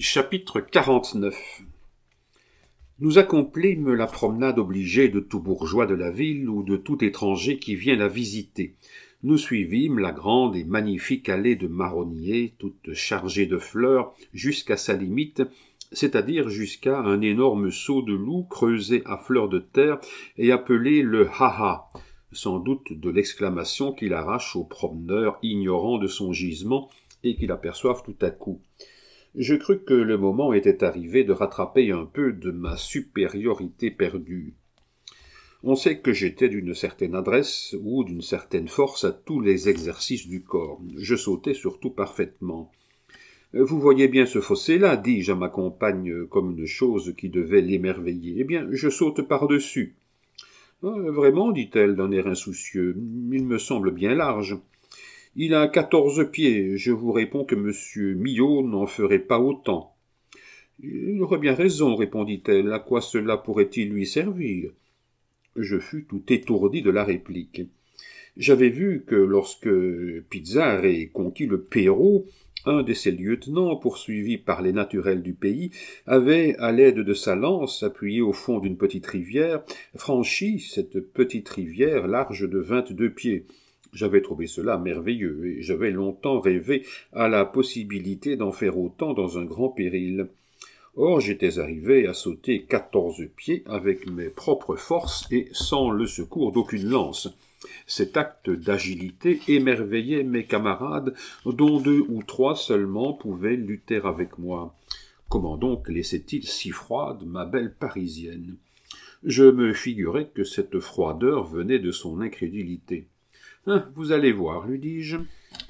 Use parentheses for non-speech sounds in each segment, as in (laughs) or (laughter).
Chapitre 49 Nous accomplîmes la promenade obligée de tout bourgeois de la ville ou de tout étranger qui vient la visiter. Nous suivîmes la grande et magnifique allée de marronniers, toute chargée de fleurs, jusqu'à sa limite, c'est-à-dire jusqu'à un énorme seau de loup creusé à fleur de terre et appelé le haha, sans doute de l'exclamation qu'il arrache aux promeneurs ignorants de son gisement et qu'il aperçoivent tout à coup je crus que le moment était arrivé de rattraper un peu de ma supériorité perdue. On sait que j'étais d'une certaine adresse ou d'une certaine force à tous les exercices du corps. Je sautais surtout parfaitement. Vous voyez bien ce fossé-là, dis-je à ma compagne comme une chose qui devait l'émerveiller. Eh bien, je saute par-dessus. Euh, vraiment, dit-elle d'un air insoucieux, il me semble bien large. Il a quatorze pieds. Je vous réponds que monsieur Millot n'en ferait pas autant. Il aurait bien raison, répondit-elle. À quoi cela pourrait-il lui servir Je fus tout étourdi de la réplique. J'avais vu que lorsque Pizarre conquis le Pérou, un de ses lieutenants, poursuivi par les naturels du pays, avait, à l'aide de sa lance, appuyée au fond d'une petite rivière, franchi cette petite rivière large de vingt-deux pieds. J'avais trouvé cela merveilleux, et j'avais longtemps rêvé à la possibilité d'en faire autant dans un grand péril. Or j'étais arrivé à sauter quatorze pieds avec mes propres forces et sans le secours d'aucune lance. Cet acte d'agilité émerveillait mes camarades, dont deux ou trois seulement pouvaient lutter avec moi. Comment donc laissait-il si froide ma belle Parisienne Je me figurais que cette froideur venait de son incrédulité. Hein, vous allez voir, lui dis-je.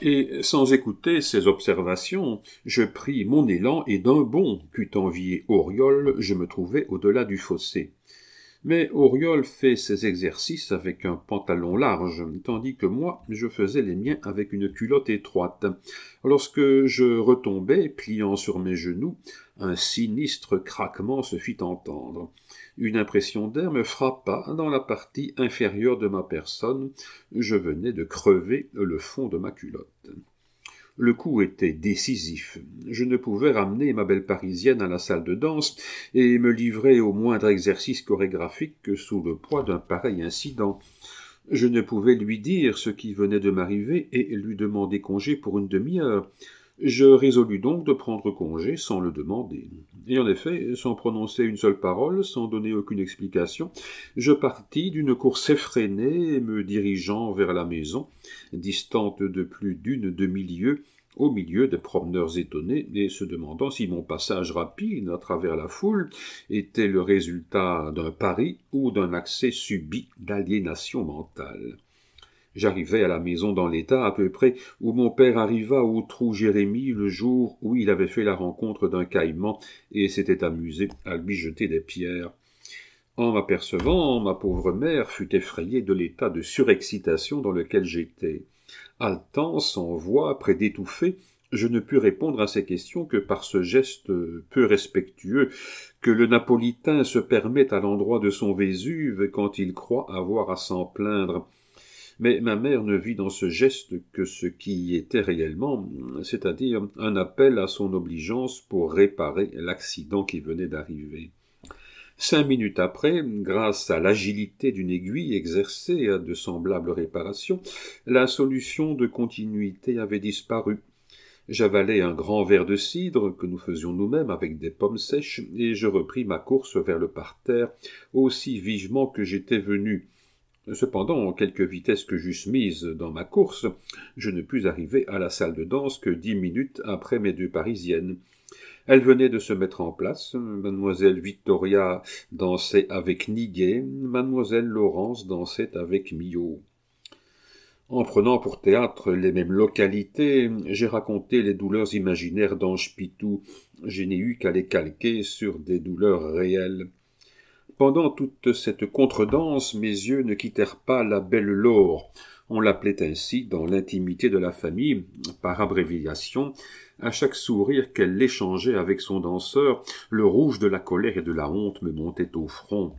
Et sans écouter ses observations, je pris mon élan et d'un bond qu'eût envié Auriol, je me trouvai au-delà du fossé. Mais Auriol fait ses exercices avec un pantalon large, tandis que moi, je faisais les miens avec une culotte étroite. Lorsque je retombai, pliant sur mes genoux, un sinistre craquement se fit entendre. Une impression d'air me frappa dans la partie inférieure de ma personne. Je venais de crever le fond de ma culotte. Le coup était décisif. Je ne pouvais ramener ma belle parisienne à la salle de danse et me livrer au moindre exercice chorégraphique que sous le poids d'un pareil incident. Je ne pouvais lui dire ce qui venait de m'arriver et lui demander congé pour une demi-heure. Je résolus donc de prendre congé sans le demander. Et en effet, sans prononcer une seule parole, sans donner aucune explication, je partis d'une course effrénée, me dirigeant vers la maison, distante de plus d'une demi-lieue, au milieu des promeneurs étonnés et se demandant si mon passage rapide à travers la foule était le résultat d'un pari ou d'un accès subi d'aliénation mentale. J'arrivai à la maison dans l'état à peu près où mon père arriva au trou Jérémie le jour où il avait fait la rencontre d'un caïman et s'était amusé à lui jeter des pierres. En m'apercevant, ma pauvre mère fut effrayée de l'état de surexcitation dans lequel j'étais. Haletant, sans voix, près d'étouffer, je ne pus répondre à ses questions que par ce geste peu respectueux que le Napolitain se permet à l'endroit de son Vésuve quand il croit avoir à s'en plaindre mais ma mère ne vit dans ce geste que ce qui y était réellement, c'est-à-dire un appel à son obligeance pour réparer l'accident qui venait d'arriver. Cinq minutes après, grâce à l'agilité d'une aiguille exercée à de semblables réparations, la solution de continuité avait disparu. J'avalai un grand verre de cidre que nous faisions nous-mêmes avec des pommes sèches et je repris ma course vers le parterre aussi vivement que j'étais venu. Cependant, quelque vitesse que j'eusse mise dans ma course, je ne pus arriver à la salle de danse que dix minutes après mes deux parisiennes. Elle venait de se mettre en place. Mademoiselle Victoria dansait avec Niguet, Mademoiselle Laurence dansait avec Millot. En prenant pour théâtre les mêmes localités, j'ai raconté les douleurs imaginaires d'Ange Pitou. Je n'ai eu qu'à les calquer sur des douleurs réelles. Pendant toute cette contredanse, mes yeux ne quittèrent pas la belle Laure. On l'appelait ainsi dans l'intimité de la famille, par abréviation, à chaque sourire qu'elle échangeait avec son danseur, le rouge de la colère et de la honte me montait au front.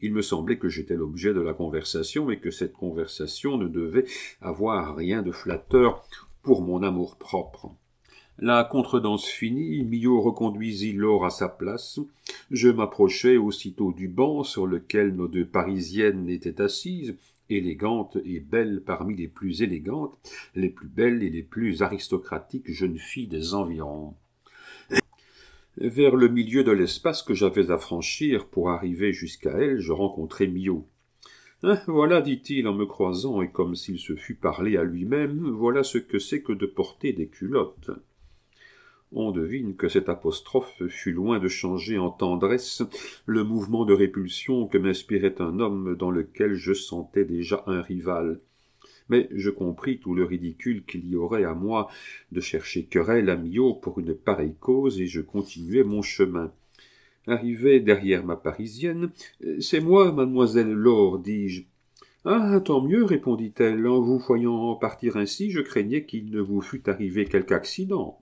Il me semblait que j'étais l'objet de la conversation mais que cette conversation ne devait avoir rien de flatteur pour mon amour propre. La contredanse finie, Millot reconduisit Laure à sa place. Je m'approchai aussitôt du banc sur lequel nos deux parisiennes étaient assises, élégantes et belles parmi les plus élégantes, les plus belles et les plus aristocratiques jeunes filles des environs. Vers le milieu de l'espace que j'avais à franchir pour arriver jusqu'à elle, je rencontrai Millot. Hein, voilà, dit-il en me croisant, et comme s'il se fût parlé à lui-même, voilà ce que c'est que de porter des culottes on devine que cette apostrophe fut loin de changer en tendresse le mouvement de répulsion que m'inspirait un homme dans lequel je sentais déjà un rival mais je compris tout le ridicule qu'il y aurait à moi de chercher querelle à Mio pour une pareille cause, et je continuai mon chemin. Arrivé derrière ma parisienne, c'est moi, mademoiselle Laure, dis-je. Ah, tant mieux, répondit-elle. En vous voyant partir ainsi, je craignais qu'il ne vous fût arrivé quelque accident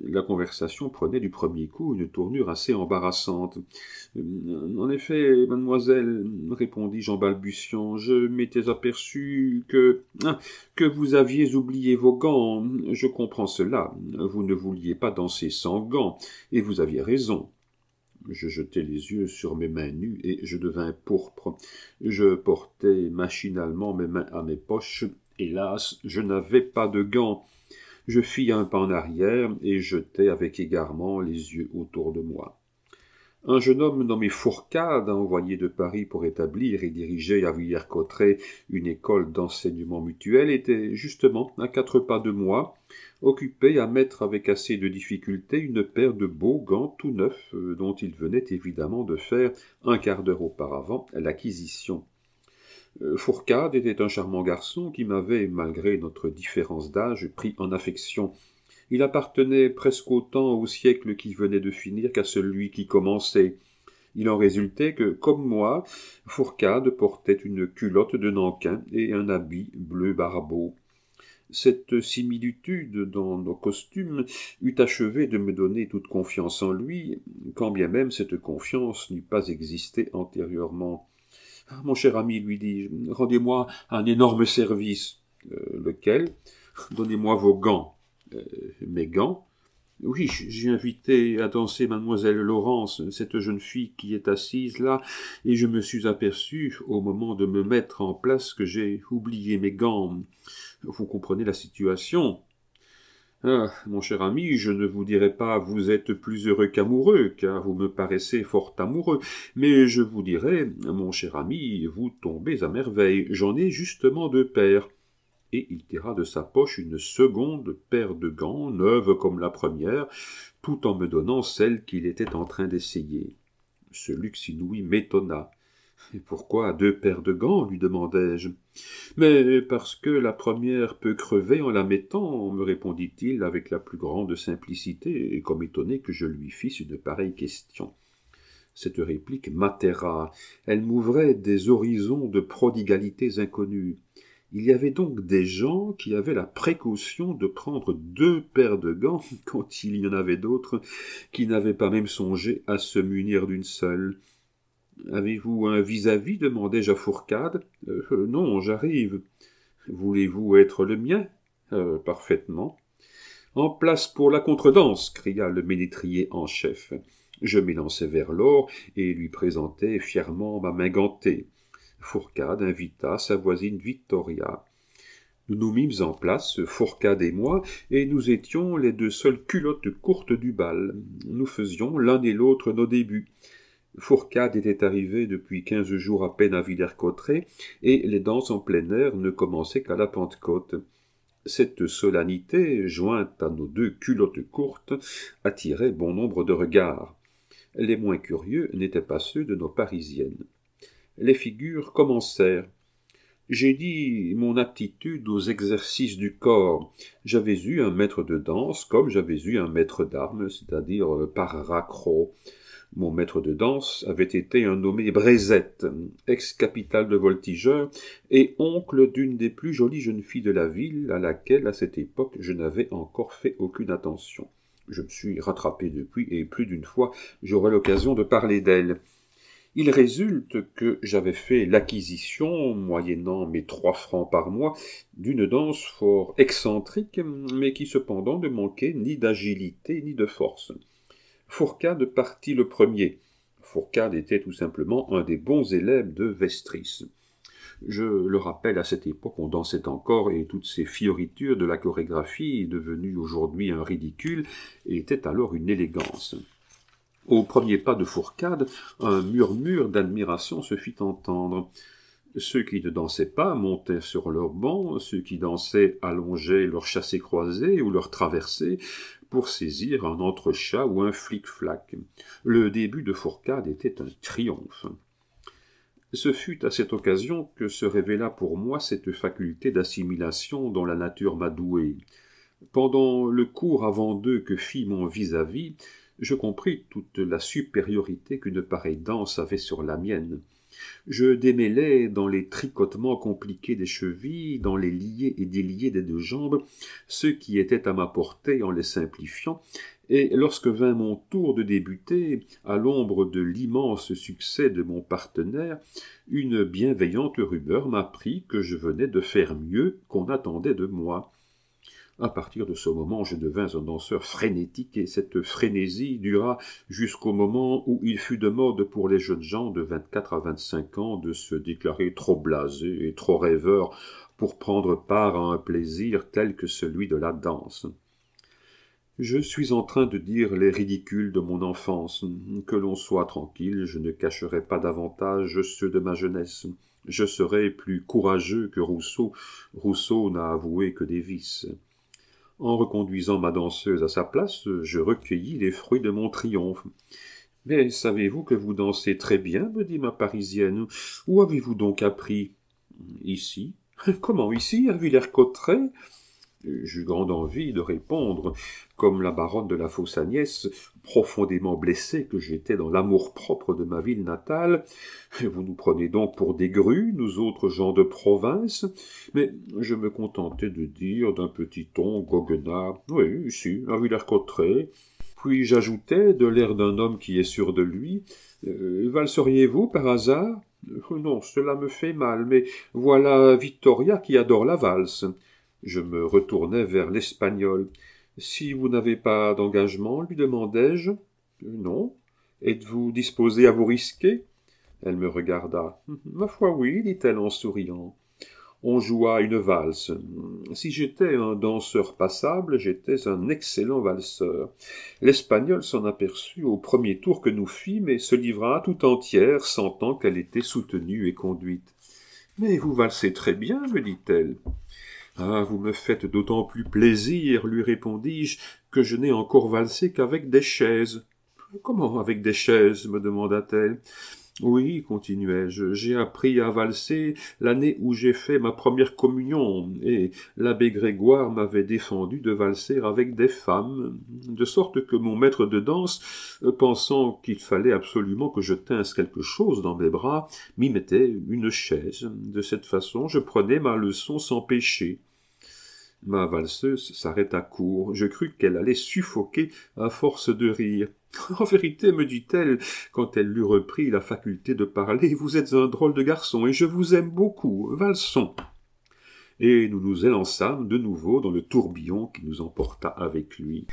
la conversation prenait du premier coup une tournure assez embarrassante. Euh, en effet, mademoiselle, répondis-je en balbutiant, je m'étais aperçu que hein, que vous aviez oublié vos gants. Je comprends cela. Vous ne vouliez pas danser sans gants, et vous aviez raison. Je jetai les yeux sur mes mains nues et je devins pourpre. Je portai machinalement mes mains à mes poches. Hélas, je n'avais pas de gants je fis un pas en arrière et jetai avec égarement les yeux autour de moi. Un jeune homme nommé Fourcade, envoyé de Paris pour établir et diriger à Villers-Cotterêts une école d'enseignement mutuel, était justement à quatre pas de moi, occupé à mettre avec assez de difficulté une paire de beaux gants tout neufs euh, dont il venait évidemment de faire un quart d'heure auparavant l'acquisition. Euh, Fourcade était un charmant garçon qui m'avait, malgré notre différence d'âge, pris en affection. Il appartenait presque autant au siècle qui venait de finir qu'à celui qui commençait. Il en résultait que, comme moi, Fourcade portait une culotte de nankin et un habit bleu barbeau. Cette similitude dans nos costumes eût achevé de me donner toute confiance en lui, quand bien même cette confiance n'eût pas existé antérieurement. Mon cher ami, lui dis-je, rendez-moi un énorme service. Euh, lequel Donnez-moi vos gants. Euh, mes gants Oui, j'ai invité à danser mademoiselle Laurence, cette jeune fille qui est assise là, et je me suis aperçu, au moment de me mettre en place, que j'ai oublié mes gants. Vous comprenez la situation ah, mon cher ami, je ne vous dirai pas vous êtes plus heureux qu'amoureux, car vous me paraissez fort amoureux, mais je vous dirai, mon cher ami, vous tombez à merveille, j'en ai justement deux paires. Et il tira de sa poche une seconde paire de gants, neuve comme la première, tout en me donnant celle qu'il était en train d'essayer. Ce luxe m'étonna. Et pourquoi deux paires de gants lui demandai-je. Mais parce que la première peut crever en la mettant, me répondit-il avec la plus grande simplicité, et comme étonné que je lui fisse une pareille question. Cette réplique m'atterra. Elle m'ouvrait des horizons de prodigalités inconnues. Il y avait donc des gens qui avaient la précaution de prendre deux paires de gants (laughs) quand il y en avait d'autres qui n'avaient pas même songé à se munir d'une seule. Avez-vous un vis-à-vis -vis à vis demandai je à Fourcade. Euh, euh, non, j'arrive. Voulez-vous être le mien euh, Parfaitement. En place pour la contredanse cria le ménétrier en chef. Je m'élançai vers l'or et lui présentai fièrement ma main gantée. Fourcade invita sa voisine Victoria. Nous nous mîmes en place, Fourcade et moi, et nous étions les deux seules culottes courtes du bal. Nous faisions l'un et l'autre nos débuts. Fourcade était arrivé depuis quinze jours à peine à Villers-Cotterêts, et les danses en plein air ne commençaient qu'à la Pentecôte. Cette solennité, jointe à nos deux culottes courtes, attirait bon nombre de regards. Les moins curieux n'étaient pas ceux de nos parisiennes. Les figures commencèrent. J'ai dit mon aptitude aux exercices du corps. J'avais eu un maître de danse comme j'avais eu un maître d'armes, c'est-à-dire euh, Paracro. Mon maître de danse avait été un nommé Brésette, ex-capitale de voltigeurs, et oncle d'une des plus jolies jeunes filles de la ville, à laquelle, à cette époque, je n'avais encore fait aucune attention. Je me suis rattrapé depuis, et plus d'une fois, j'aurai l'occasion de parler d'elle. Il résulte que j'avais fait l'acquisition, moyennant mes trois francs par mois, d'une danse fort excentrique, mais qui cependant ne manquait ni d'agilité ni de force. Fourcade partit le premier. Fourcade était tout simplement un des bons élèves de Vestris. Je le rappelle, à cette époque, on dansait encore et toutes ces fioritures de la chorégraphie, devenues aujourd'hui un ridicule, étaient alors une élégance. Au premier pas de Fourcade, un murmure d'admiration se fit entendre. Ceux qui ne dansaient pas montaient sur leurs bancs, ceux qui dansaient allongeaient leurs chassés croisés ou leurs traversées pour saisir un entrechat ou un flic-flac. Le début de Fourcade était un triomphe. Ce fut à cette occasion que se révéla pour moi cette faculté d'assimilation dont la nature m'a doué. Pendant le cours avant deux que fit mon vis à -vis, je compris toute la supériorité qu'une pareille danse avait sur la mienne. Je démêlais dans les tricotements compliqués des chevilles, dans les liés et déliés des deux jambes, ce qui étaient à ma portée en les simplifiant, et lorsque vint mon tour de débuter, à l'ombre de l'immense succès de mon partenaire, une bienveillante rumeur m'apprit que je venais de faire mieux qu'on attendait de moi. À partir de ce moment, je devins un danseur frénétique, et cette frénésie dura jusqu'au moment où il fut de mode pour les jeunes gens de vingt-quatre à vingt-cinq ans de se déclarer trop blasés et trop rêveurs pour prendre part à un plaisir tel que celui de la danse. Je suis en train de dire les ridicules de mon enfance. Que l'on soit tranquille, je ne cacherai pas davantage ceux de ma jeunesse. Je serai plus courageux que Rousseau. Rousseau n'a avoué que des vices. En reconduisant ma danseuse à sa place, je recueillis les fruits de mon triomphe. Mais savez-vous que vous dansez très bien me dit ma parisienne. Où avez-vous donc appris Ici. Comment ici À Villers-Cotterêts J'eus grande envie de répondre, comme la baronne de la Fausse Agnès, profondément blessée que j'étais dans l'amour-propre de ma ville natale. Vous nous prenez donc pour des grues, nous autres gens de province. Mais je me contentai de dire d'un petit ton goguenard Oui, si, à Villers-Cotterêts. Puis j'ajoutais, de l'air d'un homme qui est sûr de lui euh, Valseriez-vous par hasard Non, cela me fait mal, mais voilà Victoria qui adore la valse. Je me retournai vers l'Espagnol. Si vous n'avez pas d'engagement, lui demandai-je. Euh, non. Êtes-vous disposé à vous risquer Elle me regarda. Hmm, ma foi, oui, dit-elle en souriant. On joua une valse. Hmm, si j'étais un danseur passable, j'étais un excellent valseur. L'Espagnol s'en aperçut au premier tour que nous fîmes et se livra tout entière, sentant qu'elle était soutenue et conduite. Mais vous valsez très bien, me dit-elle. Ah, vous me faites d'autant plus plaisir, lui répondis-je, que je n'ai encore valsé qu'avec des chaises. Comment avec des chaises me demanda-t-elle. Oui, continuai je j'ai appris à valser l'année où j'ai fait ma première communion, et l'abbé Grégoire m'avait défendu de valser avec des femmes, de sorte que mon maître de danse, pensant qu'il fallait absolument que je tinsse quelque chose dans mes bras, m'y mettait une chaise. De cette façon je prenais ma leçon sans péché. Ma valseuse s'arrêta court. Je crus qu'elle allait suffoquer à force de rire. (laughs) En vérité, me dit-elle, quand elle eut repris la faculté de parler, vous êtes un drôle de garçon et je vous aime beaucoup. Valsons. Et nous nous élançâmes de nouveau dans le tourbillon qui nous emporta avec lui.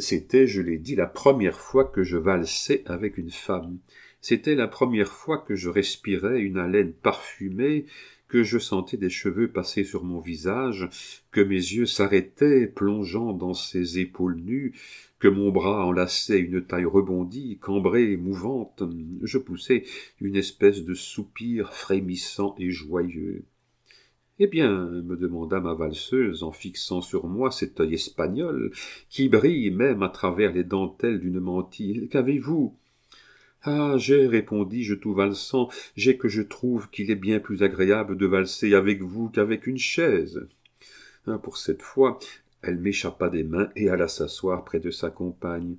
C'était, je l'ai dit, la première fois que je valsais avec une femme. C'était la première fois que je respirais une haleine parfumée que je sentais des cheveux passer sur mon visage, que mes yeux s'arrêtaient, plongeant dans ses épaules nues, que mon bras enlaçait une taille rebondie, cambrée, mouvante, je poussais une espèce de soupir frémissant et joyeux. Eh bien, me demanda ma valseuse en fixant sur moi cet œil espagnol qui brille même à travers les dentelles d'une mantille, qu'avez-vous ah, j'ai, répondis-je tout valsant, j'ai que je trouve qu'il est bien plus agréable de valser avec vous qu'avec une chaise. Ah, pour cette fois, elle m'échappa des mains et alla s'asseoir près de sa compagne.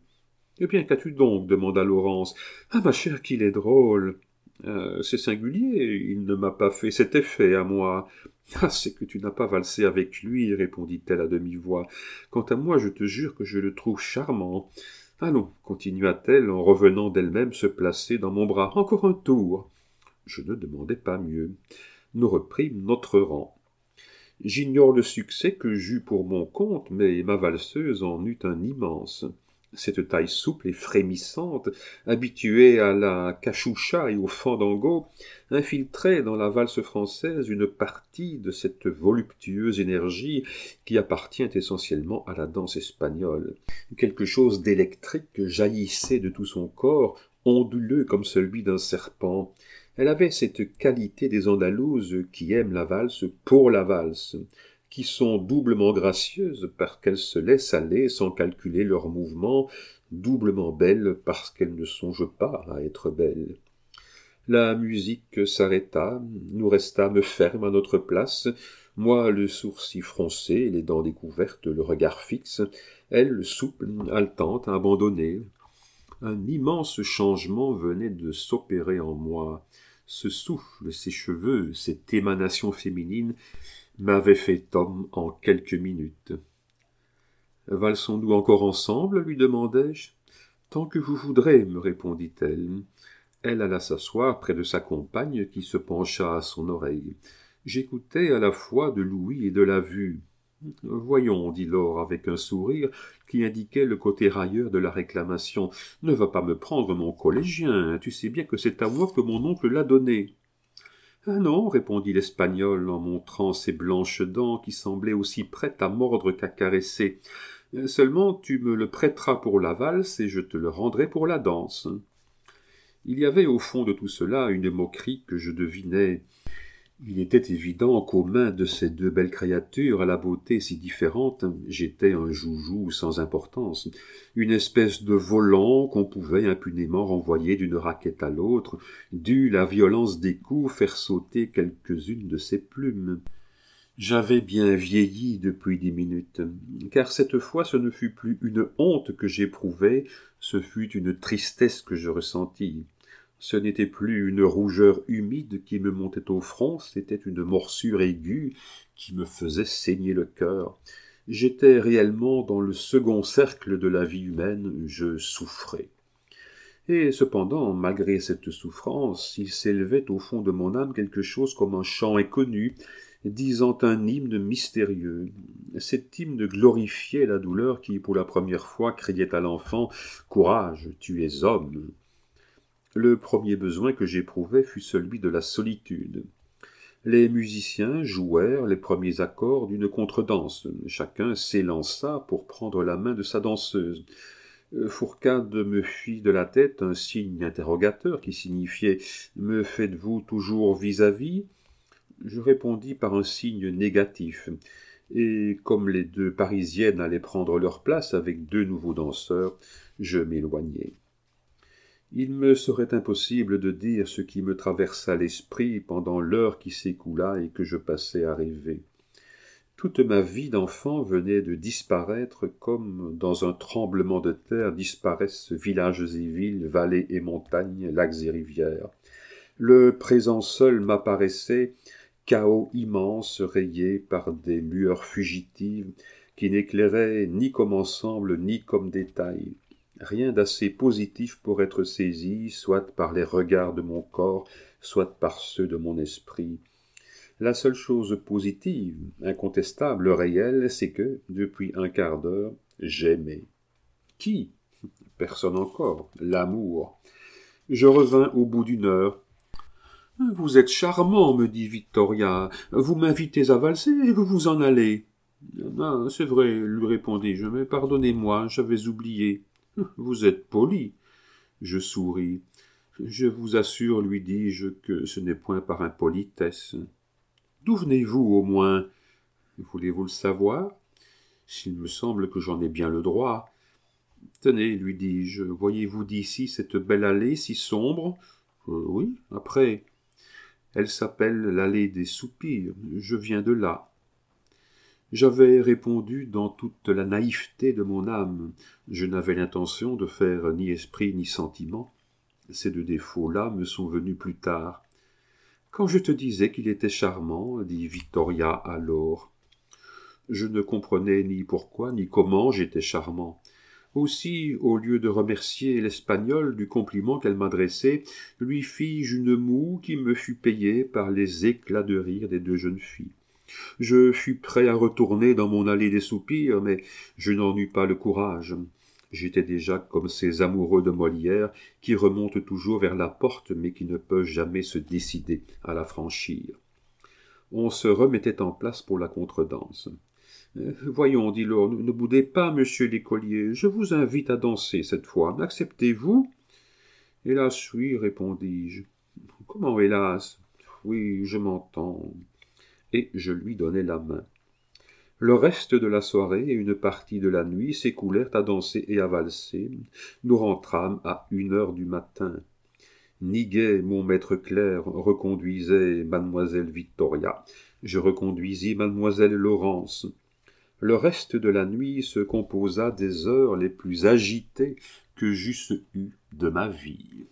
Eh bien, qu'as-tu donc demanda Laurence. Ah, ma chère, qu'il est drôle. Ah, c'est singulier, il ne m'a pas fait cet effet à moi. Ah, c'est que tu n'as pas valsé avec lui, répondit-elle à demi-voix. Quant à moi, je te jure que je le trouve charmant. Allons, continua-t-elle en revenant d'elle-même se placer dans mon bras. Encore un tour. Je ne demandais pas mieux. Nous reprîmes notre rang. J'ignore le succès que j'eus pour mon compte, mais ma valseuse en eut un immense. Cette taille souple et frémissante, habituée à la cachoucha et au fandango, infiltrait dans la valse française une partie de cette voluptueuse énergie qui appartient essentiellement à la danse espagnole. Quelque chose d'électrique jaillissait de tout son corps, onduleux comme celui d'un serpent. Elle avait cette qualité des Andalouses qui aiment la valse pour la valse qui sont doublement gracieuses parce qu'elles se laissent aller sans calculer leurs mouvements, doublement belles parce qu'elles ne songent pas à être belles. La musique s'arrêta, nous restâmes fermes à notre place, moi le sourcil froncé, les dents découvertes, le regard fixe, elle souple, haletante, abandonnée. Un immense changement venait de s'opérer en moi. Ce souffle, ces cheveux, cette émanation féminine, m'avait fait homme en quelques minutes. Valsons-nous encore ensemble lui demandai-je. Tant que vous voudrez, me répondit-elle. Elle alla s'asseoir près de sa compagne qui se pencha à son oreille. J'écoutais à la fois de l'ouïe et de la vue. Voyons, dit Laure avec un sourire qui indiquait le côté railleur de la réclamation. Ne va pas me prendre mon collégien, tu sais bien que c'est à moi que mon oncle l'a donné. Ah non répondit l'espagnol en montrant ses blanches dents qui semblaient aussi prêtes à mordre qu'à caresser euh, seulement tu me le prêteras pour la valse et je te le rendrai pour la danse il y avait au fond de tout cela une moquerie que je devinais il était évident qu'aux mains de ces deux belles créatures à la beauté si différente, j'étais un joujou sans importance, une espèce de volant qu'on pouvait impunément renvoyer d'une raquette à l'autre, dû la violence des coups faire sauter quelques-unes de ses plumes. J'avais bien vieilli depuis dix minutes, car cette fois ce ne fut plus une honte que j'éprouvais, ce fut une tristesse que je ressentis. Ce n'était plus une rougeur humide qui me montait au front, c'était une morsure aiguë qui me faisait saigner le cœur. J'étais réellement dans le second cercle de la vie humaine, je souffrais. Et cependant, malgré cette souffrance, il s'élevait au fond de mon âme quelque chose comme un chant inconnu, disant un hymne mystérieux. Cet hymne glorifiait la douleur qui, pour la première fois, criait à l'enfant Courage, tu es homme. Le premier besoin que j'éprouvais fut celui de la solitude. Les musiciens jouèrent les premiers accords d'une contredanse. Chacun s'élança pour prendre la main de sa danseuse. Fourcade me fit de la tête un signe interrogateur qui signifiait Me faites-vous toujours vis-à-vis Je répondis par un signe négatif. Et comme les deux parisiennes allaient prendre leur place avec deux nouveaux danseurs, je m'éloignai il me serait impossible de dire ce qui me traversa l'esprit pendant l'heure qui s'écoula et que je passais à rêver. Toute ma vie d'enfant venait de disparaître comme dans un tremblement de terre disparaissent villages et villes, vallées et montagnes, lacs et rivières. Le présent seul m'apparaissait, chaos immense rayé par des lueurs fugitives qui n'éclairaient ni comme ensemble ni comme détail rien d'assez positif pour être saisi, soit par les regards de mon corps, soit par ceux de mon esprit. La seule chose positive, incontestable, réelle, c'est que, depuis un quart d'heure, j'aimais. Qui Personne encore. L'amour. Je revins au bout d'une heure. Vous êtes charmant, me dit Victoria. Vous m'invitez à valser et vous vous en allez. Ah, c'est vrai, lui répondis-je, mais pardonnez-moi, j'avais oublié. Vous êtes poli. Je souris. Je vous assure, lui dis-je, que ce n'est point par impolitesse. D'où venez-vous, au moins Voulez-vous le savoir S'il me semble que j'en ai bien le droit. Tenez, lui dis-je, voyez-vous d'ici cette belle allée si sombre euh, Oui, après. Elle s'appelle l'allée des soupirs. Je viens de là. J'avais répondu dans toute la naïveté de mon âme. Je n'avais l'intention de faire ni esprit ni sentiment. Ces deux défauts-là me sont venus plus tard. Quand je te disais qu'il était charmant, dit Victoria alors. Je ne comprenais ni pourquoi ni comment j'étais charmant. Aussi, au lieu de remercier l'Espagnole du compliment qu'elle m'adressait, lui fis-je une moue qui me fut payée par les éclats de rire des deux jeunes filles. Je fus prêt à retourner dans mon allée des soupirs, mais je n'en eus pas le courage. J'étais déjà comme ces amoureux de Molière qui remontent toujours vers la porte mais qui ne peuvent jamais se décider à la franchir. On se remettait en place pour la contredanse. Euh, voyons, dit l'homme, ne boudez pas, monsieur l'écolier, je vous invite à danser cette fois. Acceptez-vous Hélas, oui, répondis-je. Comment hélas Oui, je m'entends et je lui donnai la main. Le reste de la soirée et une partie de la nuit s'écoulèrent à danser et à valser. Nous rentrâmes à une heure du matin. Niguet, mon maître clerc, reconduisait mademoiselle Victoria. Je reconduisis mademoiselle Laurence. Le reste de la nuit se composa des heures les plus agitées que j'eusse eues de ma vie.